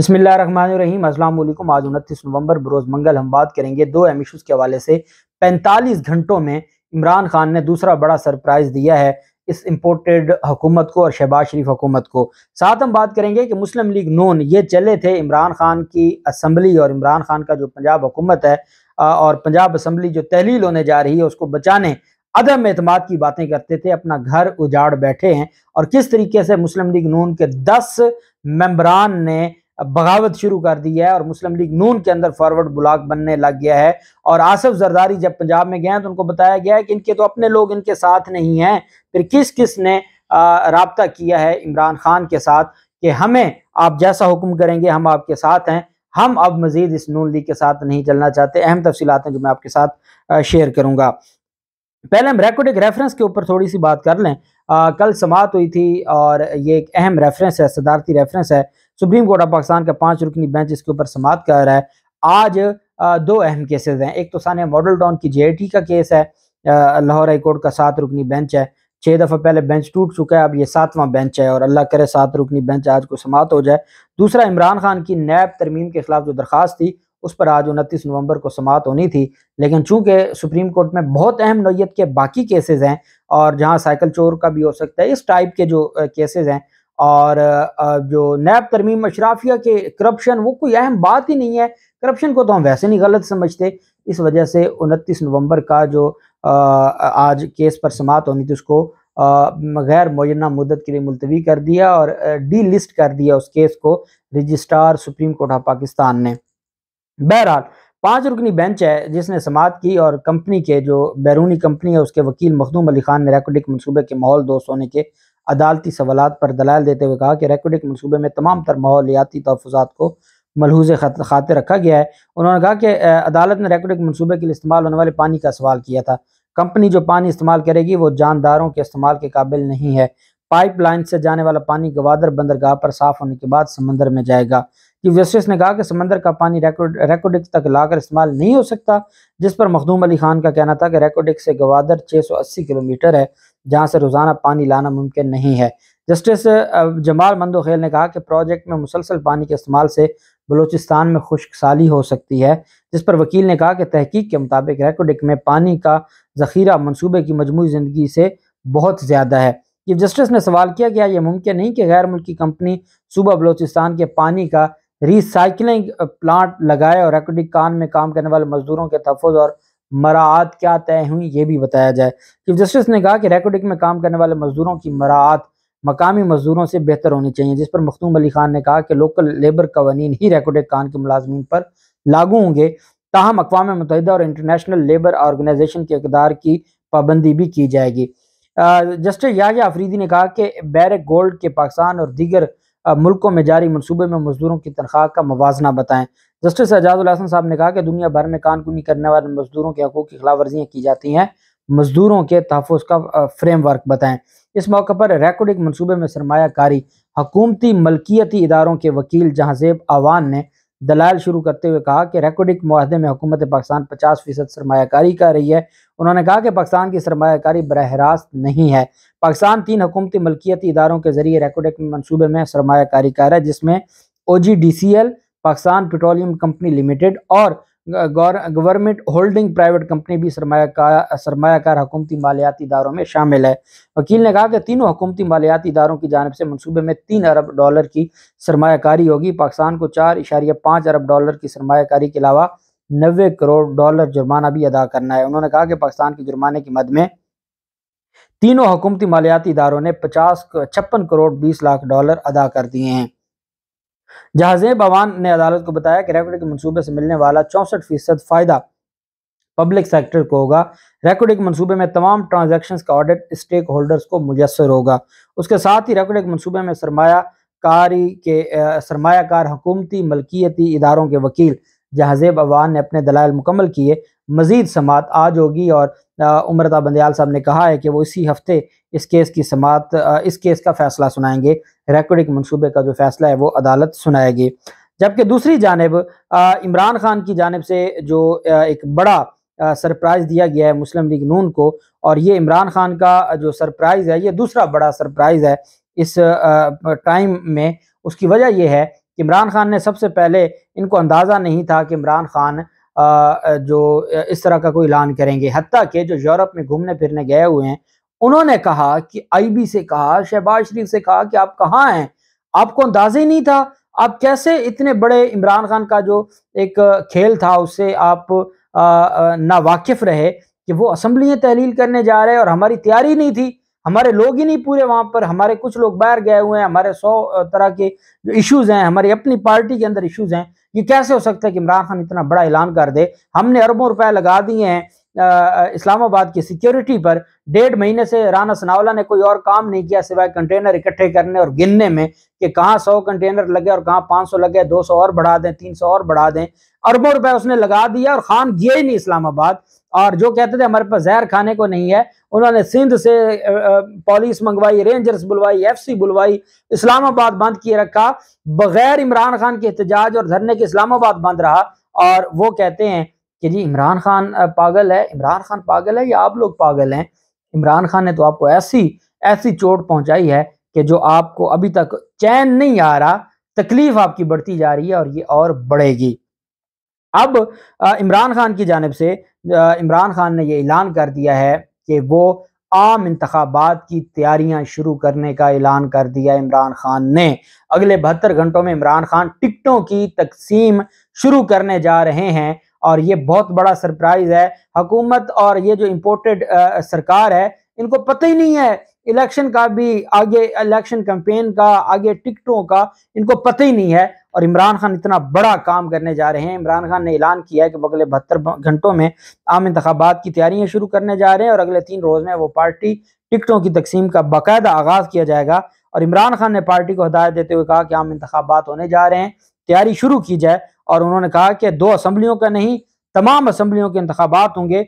बसमिलीम असलम आज उनतीस नवंबर बरोज़ मंगल हम बात करेंगे दो एम इशूज़ के हवाले से 45 घंटों में इमरान खान ने दूसरा बड़ा सरप्राइज़ दिया है इस इम्पोर्टेड हुकूमत को और शहबाज शरीफ हुकूमत को साथ हम बात करेंगे कि मुस्लिम लीग नून ये चले थे इमरान खान की असम्बली और इमरान खान का जो पंजाब हुकूमत है और पंजाब असम्बली जो तहलील होने जा रही है उसको बचाने अदम अतमाद की बातें करते थे अपना घर उजाड़ बैठे हैं और किस तरीके से मुस्लिम लीग नून के दस मेम्बरान ने बगावत शुरू कर दी है और मुस्लिम लीग नून के अंदर फॉरवर्ड ब्लॉक बनने लग गया है और आसफ जरदारी जब पंजाब में गए तो उनको बताया गया है कि इनके तो अपने लोग इनके साथ नहीं हैं फिर किस किस ने रबता किया है इमरान खान के साथ कि हमें आप जैसा हुक्म करेंगे हम आपके साथ हैं हम अब मजीद इस नून लीग के साथ नहीं चलना चाहते अहम तफसीत हैं जो मैं आपके साथ शेयर करूँगा पहले हम रेकोडिक रेफरेंस के ऊपर थोड़ी सी बात कर लें आ, कल समात हुई थी और ये एक अहम रेफरेंस है सदारती रेफरेंस है सुप्रीम कोर्ट ऑफ पाकिस्तान का पांच रुकनी बेंच इसके ऊपर समाप्त कर रहा है आज दो अहम केसेस हैं एक तो सानिया मॉडल टाउन की जे का केस है लाहौर हाईकोर्ट का सात रुकनी बेंच है छह दफ़ा पहले बेंच टूट चुका है अब ये सातवां बेंच है और अल्लाह करे सात रुकनी बेंच आज को समाप्त हो जाए दूसरा इमरान खान की नैब तरमीम के खिलाफ जो दरख्वास्त थी उस पर आज उनतीस नवंबर को समाप्त होनी थी लेकिन चूंकि सुप्रीम कोर्ट में बहुत अहम नोयत के बाकी केसेस हैं और जहां साइकिल चोर का भी हो सकता है इस टाइप के जो केसेस हैं और जो नैब तरमीम अशराफिया के करप्शन वो कोई अहम बात ही नहीं है करप्शन को तो हम वैसे नहीं गलत समझते इस वजह से उनतीस नवंबर का जो आज केस पर समाप्त होनी थी उसको गैर मुना मुदत के लिए मुलतवी कर दिया और डी लिस्ट कर दिया उस केस को registrar supreme court of Pakistan ने बहरहाल पाँच रुकनी बेंच है जिसने समात की और कंपनी के जो बैरूनी कंपनी है उसके वकील मखदूम अली खान ने रेकोडिक मनसूबे के माहौल दोस्त होने के अदालती सवाल पर दलाल देते हुए कहा कि रेकोडिक मनसूबे में तमाम तर माहौलियाती तहफात को मलहूज खातिर रखा गया है उन्होंने कहा कि अदालत ने रेकोडिक मनसूबे के लिए इस्तेमाल होने वाले पानी का सवाल किया था कंपनी जो पानी इस्तेमाल करेगी वो जानदारों के इस्तेमाल के काबिल नहीं है पाइपलाइन से जाने वाला पानी गवादर बंदरगाह पर साफ होने के बाद समंदर में जाएगा चीफ जस्टिस ने कहा कि समंदर का पानी रेकोडिक तक लाकर इस्तेमाल नहीं हो सकता जिस पर मखदूम अली खान का कहना था कि रेकोडिक से गवादर 680 किलोमीटर है जहाँ से रोज़ाना पानी लाना मुमकिन नहीं है जस्टिस जमाल मंदोखेल ने कहा कि प्रोजेक्ट में मुसलसल पानी के इस्तेमाल से बलूचिस्तान में खुशकसाली हो सकती है जिस पर वकील ने कहा कि तहकीक के मुताबिक रेकोडिक में पानी का जखीरा मनसूबे की मजमू ज़िंदगी से बहुत ज़्यादा है चीफ जस्टिस ने सवाल किया कि यह मुमकिन नहीं कि गैर मुल्की कंपनी सूबा बलोचिस्तान के पानी का रिसाइकिलिंग प्लांट लगाए और रेकोडिक कान में काम करने वाले मजदूरों के तहफ़ और मराहत क्या तय हुई ये भी बताया जाए चीफ जस्टिस ने कहा कि रेकोडिक में काम करने वाले मजदूरों की मराहत मकामी मजदूरों से बेहतर होनी चाहिए जिस पर मखदूम अली खान ने कहा कि लोकल लेबर कवानीन ही रेकोडिक कान के मुलाजमीन पर लागू होंगे ताहम अकवा मुतहदा और इंटरनेशनल लेबर ऑर्गेनाइजेशन के अकदार की पाबंदी भी की जाएगी जस्टिस याजा अफरीदी ने कहा कि बैरक गोल्ड के पाकिस्तान और दीगर मुल्कों में जारी मनसूबे में मजदूरों की तनख्वाह का मवाजना बताएं जस्टिस एजाजन साहब ने कहा कि दुनिया भर में कानकुनी करने वाले मजदूरों के हकूक की खिलाफ वर्जियाँ की जाती हैं मजदूरों के तहफ़ का फ्रेमवर्क बताएं इस मौके पर रिकॉर्डिंग मनसूबे में सरमाकारी हकूमती मलकियती इदारों के वकील जहाँजेब आवान ने दलाल शुरू करते हुए कहा कि रेकोडिक माहदे में हुकूमत पाकिस्तान पचास फीसद सरमाकारी कर रही है उन्होंने कहा कि पाकिस्तान की सरमाकारी बरह रास्त नहीं है पाकिस्तान तीन हुकूमती मलकियती इदारों के जरिए रेकोडिक मनसूबे में सरमाकारी कर रहा है जिसमें O G D C L Pakistan petroleum company limited और गवर्नमेंट होल्डिंग प्राइवेट कंपनी भी सरमाकार हकूमती मालियाती इदारों में शामिल है वकील ने कहा कि तीनों हकूमती मालियाती इदारों की जानब से मनसूबे में तीन अरब डॉलर की सरमाकारी होगी पाकिस्तान को चार इशारिया पाँच अरब डॉलर की सरमाकारी के अलावा नबे करोड़ डॉलर जुर्माना भी अदा करना है उन्होंने कहा कि पाकिस्तान के जुर्माने की मद में तीनों हकूमती मालियाती इदारों ने पचास छप्पन करोड़ बीस लाख डॉलर अदा कर दिए हैं जहाजेब बवान ने अदालत को बताया कि रेकोडिक मनसूबे से मिलने वाला चौंसठ फीसद फायदा पब्लिक सेक्टर को होगा रेकोडिक मनसूबे में तमाम ट्रांजेक्शन का ऑडिट स्टेक होल्डर्स को मुयसर होगा उसके साथ ही रेकोडिक मनसूबे में सरमाया कारी के सरमाकार हकूमती मलकियती इदारों के वकील जहाजेब अवान ने अपने दलाल मुकम्मल किए मज़ीद समात आज होगी और उमरता बंदयाल साहब ने कहा है कि वो इसी हफ्ते इस केस की समात इस केस का फ़ैसला सुनाएंगे रिकॉर्डिंग मनसूबे का जो फ़ैसला है वो अदालत सुनाएगी जबकि दूसरी जानब इमरान खान की जानब से जो एक बड़ा सरप्राइज़ दिया गया है मुस्लिम लीग नून को और ये इमरान खान का जो सरप्राइज़ है ये दूसरा बड़ा सरप्राइज़ है इस टाइम में उसकी वजह यह है कि इमरान खान ने सबसे पहले इनको अंदाज़ा नहीं था कि इमरान खान जो इस तरह का कोई ऐलान करेंगे हती के जो यूरोप में घूमने फिरने गए हुए हैं उन्होंने कहा कि आईबी से कहा शहबाज शरीफ से कहा कि आप कहाँ हैं आपको अंदाजा ही नहीं था आप कैसे इतने बड़े इमरान खान का जो एक खेल था उससे आप नावाकिफ रहे कि वो असम्बलियाँ तहलील करने जा रहे हैं और हमारी तैयारी नहीं थी हमारे लोग ही नहीं पूरे वहाँ पर हमारे कुछ लोग बाहर गए हुए हैं हमारे सौ तरह के जो इश्यूज़ हैं हमारी अपनी पार्टी के अंदर इश्यूज़ हैं ये कैसे हो सकता है कि इमरान खान इतना बड़ा ऐलान कर दे हमने अरबों रुपए लगा दिए हैं इस्लामाबाद की सिक्योरिटी पर डेढ़ महीने से राना सनावला ने कोई और काम नहीं किया सिवाय कंटेनर इकट्ठे करने और गिनने में कि कहाँ सौ कंटेनर लगे और कहाँ पाँच सौ लगे दो सौ और बढ़ा दें तीन सौ और बढ़ा दें अरबों रुपए उसने लगा दिया और खान गया ही नहीं इस्लामाबाद और जो कहते थे हमारे पास जहर खाने को नहीं है उन्होंने सिंध से पुलिस मंगवाई रेंजर्स बुलवाई एफसी बुलवाई इस्लामाबाद बंद किए रखा बगैर इमरान खान के एहतजाज और धरने के इस्लामाबाद बंद रहा और वो कहते हैं कि जी इमरान खान पागल है इमरान खान पागल है या आप लोग पागल हैं इमरान खान ने तो आपको ऐसी ऐसी चोट पहुंचाई है कि जो आपको अभी तक चैन नहीं आ रहा तकलीफ आपकी बढ़ती जा रही है और ये और बढ़ेगी अब इमरान खान की जानब से इमरान खान ने यह ऐलान कर दिया है कि वो आम इंतबात की तैयारियां शुरू करने का ऐलान कर दिया इमरान खान ने अगले बहत्तर घंटों में इमरान खान टिकटों की तकसीम शुरू करने जा रहे हैं और ये बहुत बड़ा सरप्राइज़ है हकूमत और ये जो इम्पोर्टेड सरकार है इनको पता ही नहीं है इलेक्शन का भी आगे इलेक्शन कैंपेन का आगे टिकटों का इनको पता ही नहीं है और इमरान खान इतना बड़ा काम करने जा रहे हैं इमरान खान ने ऐलान किया है कि वो अगले बहत्तर घंटों में आम इंतबात की तैयारियां शुरू करने जा रहे हैं और अगले तीन रोज़ में वो पार्टी टिकटों की तकसीम का बाकायदा आगाज़ किया जाएगा और इमरान खान ने पार्टी को हदायत देते हुए कहा कि आम इंतबात होने जा रहे हैं तैयारी शुरू की जाए और उन्होंने कहा कि दो असम्बलियों का नहीं तमाम असम्बलियों के इंतबात होंगे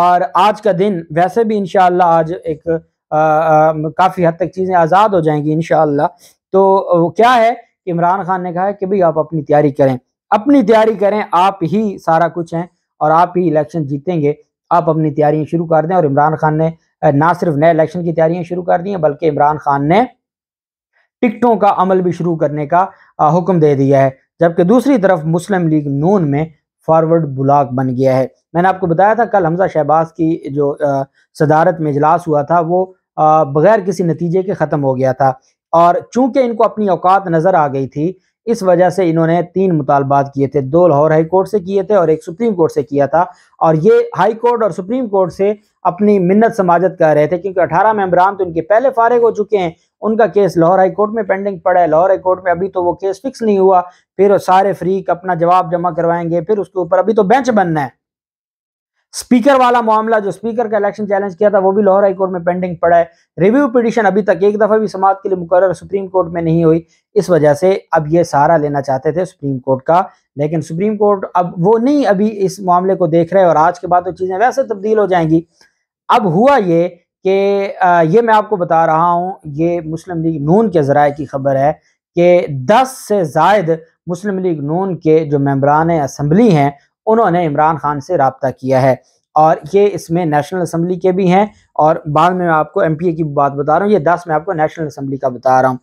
और आज का दिन वैसे भी इन आज एक काफ़ी हद तक चीज़ें आज़ाद हो जाएंगी इनशाला तो क्या है इमरान खान ने कहा है कि भाई आप अपनी तैयारी करें अपनी तैयारी करें आप ही सारा कुछ हैं और आप ही इलेक्शन जीतेंगे आप अपनी तैयारियाँ शुरू कर दें और इमरान खान ने ना सिर्फ नए इलेक्शन की तैयारियाँ शुरू कर दी हैं बल्कि इमरान खान ने टिकटों का अमल भी शुरू करने का हुक्म दे दिया है जबकि दूसरी तरफ मुस्लिम लीग नून में फॉरवर्ड ब्लॉक बन गया है मैंने आपको बताया था कल हमजा शहबाज की जो सदारत में इजलास हुआ था वो बगैर किसी नतीजे के ख़त्म हो गया था और चूंकि इनको अपनी औकात नज़र आ गई थी इस वजह से इन्होंने तीन मुतालबात किए थे दो लाहौर हाई कोर्ट से किए थे और एक सुप्रीम कोर्ट से किया था और ये हाई कोर्ट और सुप्रीम कोर्ट से अपनी मिन्नत समाजत कर रहे थे क्योंकि अठारह मेम्बरान तो इनके पहले फारिग हो चुके हैं उनका केस लाहौर हाई कोर्ट में पेंडिंग पड़ा है लाहौर हाई कोर्ट में अभी तो वो केस फिक्स नहीं हुआ फिर सारे फ्रीक अपना जवाब जमा करवाएंगे फिर उसके ऊपर अभी तो बेंच बनना है स्पीकर वाला मामला जो स्पीकर का इलेक्शन चैलेंज किया था वो भी लाहौर हाईकोर्ट में पेंडिंग पड़ा है रिव्यू पिटिशन अभी तक एक दफ़ा भी समाज के लिए मुकर सुप्रीम कोर्ट में नहीं हुई इस वजह से अब ये सहारा लेना चाहते थे सुप्रीम कोर्ट का लेकिन सुप्रीम कोर्ट अब वो नहीं अभी इस मामले को देख रहे और आज के बाद तो चीज़ें वैसे तब्दील हो जाएंगी अब हुआ ये कि ये मैं आपको बता रहा हूँ ये मुस्लिम लीग नून के जराये की खबर है कि दस से जायद मुस्लिम लीग नून के जो मेम्बरान असम्बली हैं उन्होंने इमरान खान से रबता किया है और ये इसमें नेशनल असम्बली के भी हैं और बाद में मैं आपको एम की बात बता रहा हूँ ये दस मैं आपको नेशनल असम्बली का बता रहा हूँ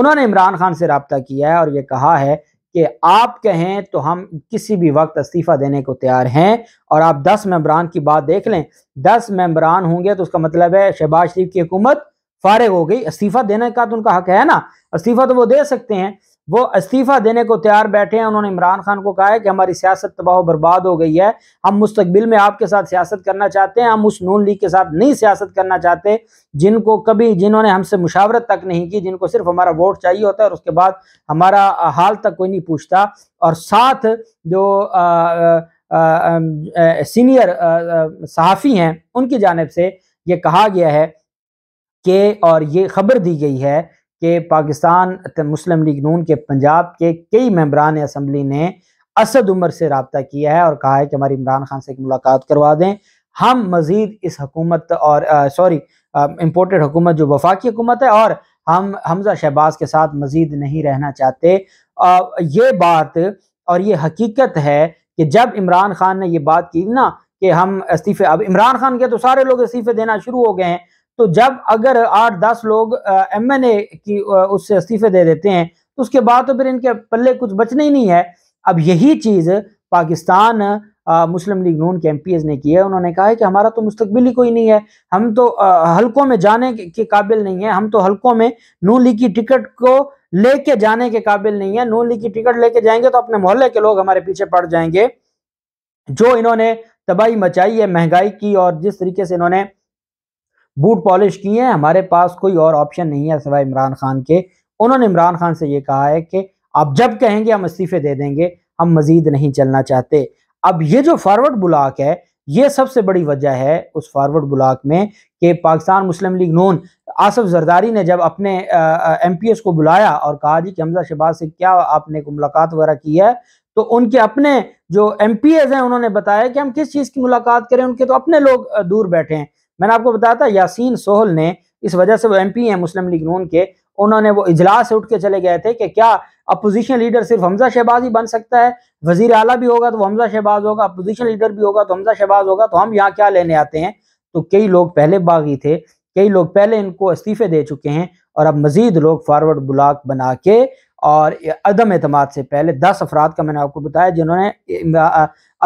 उन्होंने इमरान खान से रबता किया है और ये कहा है कि आप कहें तो हम किसी भी वक्त इस्तीफ़ा देने को तैयार हैं और आप दस मेंबरान की बात देख लें दस मेंबरान होंगे तो उसका मतलब है शहबाज शरीफ की हुकूमत फारग हो गई इस्तीफ़ा देने का तो उनका हक है ना इस्तीफ़ा तो वो दे सकते हैं वो इस्तीफ़ा देने को तैयार बैठे हैं उन्होंने इमरान खान को कहा है कि हमारी सियासत तबाह बर्बाद हो गई है हम मुस्तबिल में आपके साथ सियासत करना चाहते हैं हम उस नून लीग के साथ नहीं सियासत करना चाहते जिनको कभी जिन्होंने हमसे मुशावरत तक नहीं की जिनको सिर्फ हमारा वोट चाहिए होता है और उसके बाद हमारा हाल तक कोई नहीं पूछता और साथ जो आ, आ, आ, सीनियर सहाफ़ी हैं उनकी जानब से ये कहा गया है कि और ये खबर दी गई है कि पाकिस्तान मुस्लिम लीग नून के पंजाब के कई मेम्बरान असम्बली ने असद उमर से रबता किया है और कहा है कि हमारी इमरान खान से एक मुलाकात करवा दें हम मज़ीद इस हकूमत और सॉरी इम्पोर्टेड हुकूमत जो वफाकी हुकूमत है और हम हमजा शहबाज के साथ मज़ीद नहीं रहना चाहते आ, ये बात और ये हकीकत है कि जब इमरान खान ने ये बात की ना कि हम इस्तीफ़े अब इमरान खान के तो सारे लोग इस्तीफ़े देना शुरू हो गए हैं तो जब अगर आठ दस लोग एम एन ए की उससे इस्तीफे दे देते हैं तो उसके बाद तो फिर इनके पल्ले कुछ बचना ही नहीं है अब यही चीज़ पाकिस्तान आ, मुस्लिम लीग नून के एम ने की है उन्होंने कहा है कि हमारा तो मुस्तबिल ही कोई नहीं है हम तो आ, हलकों में जाने के, काबिल नहीं है हम तो हलकों में नून लीग की टिकट को लेके जाने के काबिल नहीं है नून लीग की टिकट लेके जाएंगे तो अपने मोहल्ले के लोग हमारे पीछे पड़ जाएंगे जो इन्होंने तबाही मचाई है महंगाई की और जिस तरीके से इन्होंने बूट पॉलिश किए हैं हमारे पास कोई और ऑप्शन नहीं है सिवाय इमरान खान के उन्होंने इमरान खान से ये कहा है कि आप जब कहेंगे हम इस्तीफे दे देंगे हम मजीद नहीं चलना चाहते अब ये जो फॉरवर्ड ब्लाक है ये सबसे बड़ी वजह है उस फॉरवर्ड ब्लाक में कि पाकिस्तान मुस्लिम लीग नून आसफ जरदारी ने जब अपने एम पी एस को बुलाया और कहा जी कि हमजा शहबाज से क्या आपने को मुलाकात वगैरह की है तो उनके अपने जो एम पी एस हैं उन्होंने बताया कि हम किस चीज़ की मुलाकात करें उनके तो अपने लोग दूर बैठे हैं मैंने आपको बताया था यासीन सोहल ने इस वजह से वो एमपी हैं मुस्लिम लीग नून के उन्होंने वो इजलास से उठ के चले गए थे कि क्या अपोजिशन लीडर सिर्फ हमजा शहबाज ही बन सकता है वजीर अला भी होगा तो हमजा शहबाज होगा अपोजिशन लीडर भी होगा तो हमजा शहबाज होगा तो हम यहाँ क्या लेने आते हैं तो कई लोग पहले बागी थे कई लोग पहले इनको इस्तीफे दे चुके हैं और अब मजीद लोग फॉरवर्ड ब्लॉक बना के और अदम अतमाद से पहले दस अफराद का मैंने आपको बताया जिन्होंने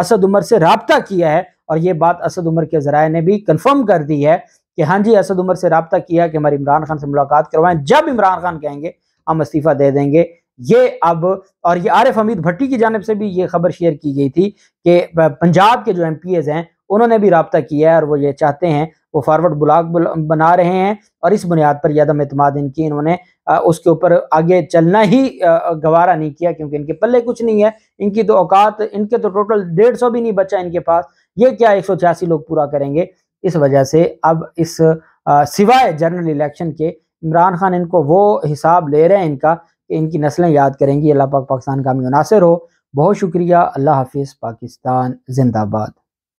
असद उमर से रबता किया है और ये बात असद उमर के जराए ने भी कन्फर्म कर दी है कि हाँ जी असद उमर से रबता किया कि हमारे इमरान खान से मुलाकात करवाएं जब इमरान खान कहेंगे हम इस्तीफ़ा दे देंगे ये अब और ये आरिफ हमीद भट्टी की जानब से भी ये खबर शेयर की गई थी कि पंजाब के जो एम पी एज़ हैं उन्होंने भी रबता किया है और वो ये चाहते हैं वो फारवर्ड ब्लाक बना रहे हैं और इस बुनियाद पर यदम अतमाद इनकी इन्होंने उसके ऊपर आगे चलना ही गवारा नहीं किया क्योंकि इनके पल्ले कुछ नहीं है इनकी तो औकात इनके तो टोटल डेढ़ सौ भी नहीं बचा इनके पास ये क्या एक लोग पूरा करेंगे इस वजह से अब इस सिवाय जनरल इलेक्शन के इमरान खान इनको वो हिसाब ले रहे हैं इनका कि इनकी नस्लें याद करेंगी अल्लाह पाक पाकिस्तान का मुनासर हो बहुत शुक्रिया अल्लाह हाफिज़ पाकिस्तान जिंदाबाद